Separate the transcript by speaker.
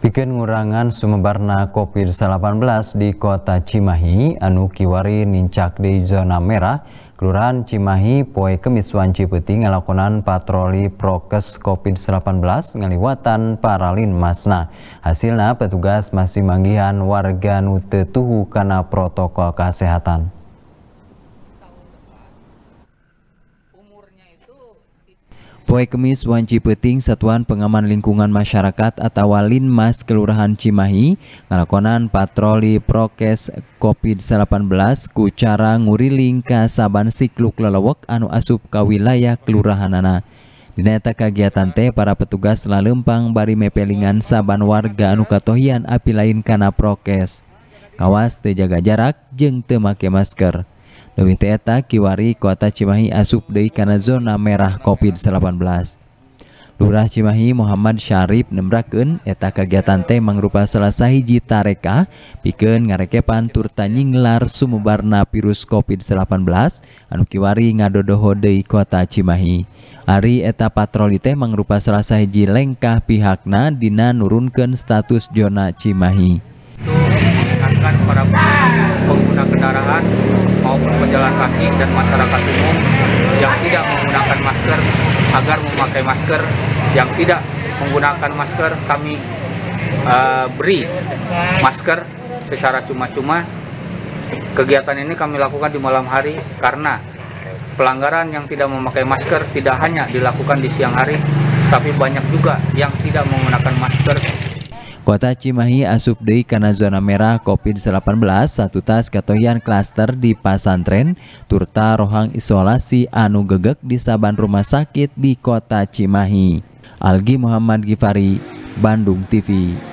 Speaker 1: Bikin ngurangan sumebarna COVID-19 di kota Cimahi, anu kiwari nincak di zona merah, Kelurahan Cimahi poe kemis wanci putih ngelakonan patroli prokes COVID-19 ngeliwatan Paralin Masna. Hasilnya petugas masih manggihan warga nutetuhu karena protokol kesehatan. Poe Kemis Wanci Peting Satuan Pengaman Lingkungan Masyarakat atau Mas Kelurahan Cimahi ngalakonan patroli prokes COVID-19 ku nguriling ke saban sikluk lelewek anu asup ka wilayah anak. Dineta kegiatan teh para petugas lalempang bari mepelingan saban warga anu katohian api lain kana prokes. Kawas teh jaga jarak jeng temake masker. Dewite eta kiwari kota Cimahi asubdeikan zona merah coppi 18 lurah Cimahi Muhammad Syarif nembraken eta kegiatant mangrua Selasa hijitareka piken ngareke pantur Tanjinglar Suumubarna virus cop 18 anu kiwari ngadodohode kota Cimahi Ari eta patrolite mengrua Selasa hijji lengkah pihaknadinana nurunken status Jona Cimahi
Speaker 2: para kendaraan maupun pejalan kaki dan masyarakat umum yang tidak menggunakan masker agar memakai masker yang tidak menggunakan masker kami uh, beri masker secara cuma-cuma kegiatan ini kami lakukan di malam hari karena pelanggaran yang tidak memakai masker tidak hanya dilakukan di siang hari tapi banyak juga yang tidak menggunakan masker
Speaker 1: Kota Cimahi asup deui kana zona merah COVID-19 satu tas katoyan klaster di pasantren turta rohang isolasi anu gegek di saban rumah sakit di Kota Cimahi. Algi Muhammad Gifari, Bandung TV.